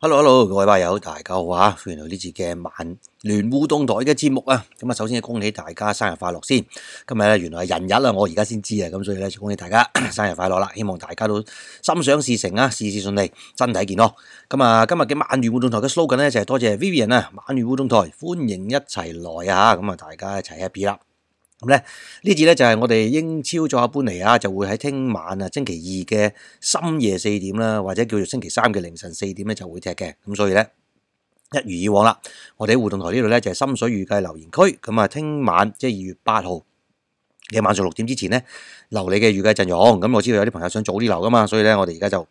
hello hello 各位朋友大家好啊！欢迎到呢次嘅晚联互冬台嘅节目啊！咁啊首先恭喜大家生日快乐先！今日咧原来系人日啊，我而家先知啊！咁所以咧恭喜大家 生日快乐啦！希望大家都心想事成啊，事事顺利，身体健康！咁啊今日嘅晚联互冬台嘅 slogan 咧就系多谢 Vivian 啊！晚联互冬台欢迎一齐来啊！咁啊大家一齐 happy 啦！咁咧呢次咧就系我哋英超再下搬嚟啊，就会喺听晚啊星期二嘅深夜四点啦，或者叫做星期三嘅凌晨四点咧就会踢嘅。咁所以咧一如以往啦，我哋喺互动台呢度咧就系深水预计留言区。咁啊，听晚即系二月八号嘅晚上六点之前咧留你嘅预计阵容。咁我知道有啲朋友想早啲留噶嘛，所以咧我哋而家就。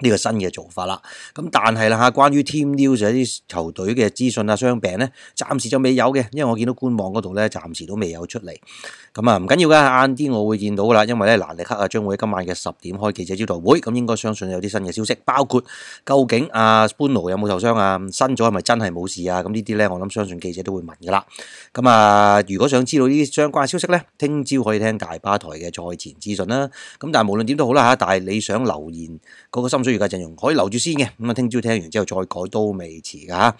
呢個新嘅做法啦，咁但係啦嚇，關於 Team News 一啲球隊嘅資訊啊、傷病咧，暫時就未有嘅，因為我見到官網嗰度咧，暫時都未有出嚟。咁啊，唔緊要嘅，晏啲我會見到噶啦，因為咧蘭力克啊將會喺今晚嘅十點開記者招待會，咁應該相信有啲新嘅消息，包括究竟阿潘奴有冇受傷啊？新咗係咪真係冇事啊？咁呢啲咧，我諗相信記者都會問噶啦。咁啊，如果想知道呢啲相關消息咧，聽朝可以聽大八台嘅賽前資訊啦。咁但係無論點都好啦嚇，但係你想留言嗰個心。需要嘅陣容可以留住先嘅，咁啊，聽朝聽完之後再改都未遲噶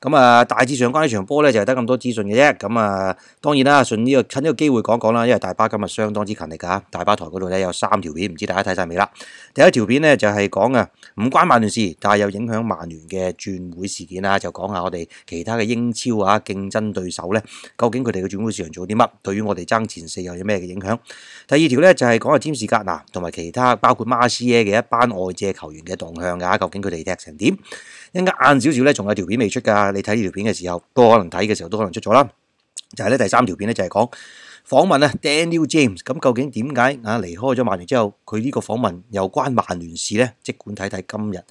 咁啊，大致上關於場波咧，就係得咁多資訊嘅啫。咁啊，當然啦，順呢個趁呢個機會講講啦，因為大巴今日相當之勤力噶。大巴台嗰度咧有三條片，唔知大家睇晒未啦？第一條片咧就係講啊，唔關曼聯事，但係有影響曼聯嘅轉會事件啦。就講下我哋其他嘅英超啊競爭對手咧，究竟佢哋嘅轉會市場做啲乜？對於我哋爭前四又有咩嘅影響？第二條咧就係講下詹士格拿同埋其他包括馬斯耶嘅一班外借球。球员嘅动向噶，究竟佢哋踢成点？一家晏少少咧，仲有条片未出噶。你睇呢条片嘅时候，都可能睇嘅时候都可能出咗啦。就系咧第三条片咧，就系讲访问啊 Daniel James。咁究竟点解啊离开咗曼联之后，佢呢个访问又关曼联事咧？即管睇睇今日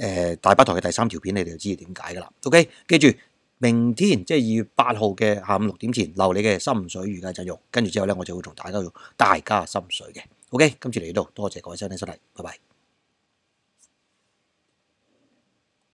诶大巴台嘅第三条片，你哋就知点解噶啦。OK，记住明天即系二月八号嘅下午六点前留你嘅心水预计内容，跟住之后咧，我就会同大家用大家心水嘅。OK，今次嚟到多谢各位收听收睇，拜拜。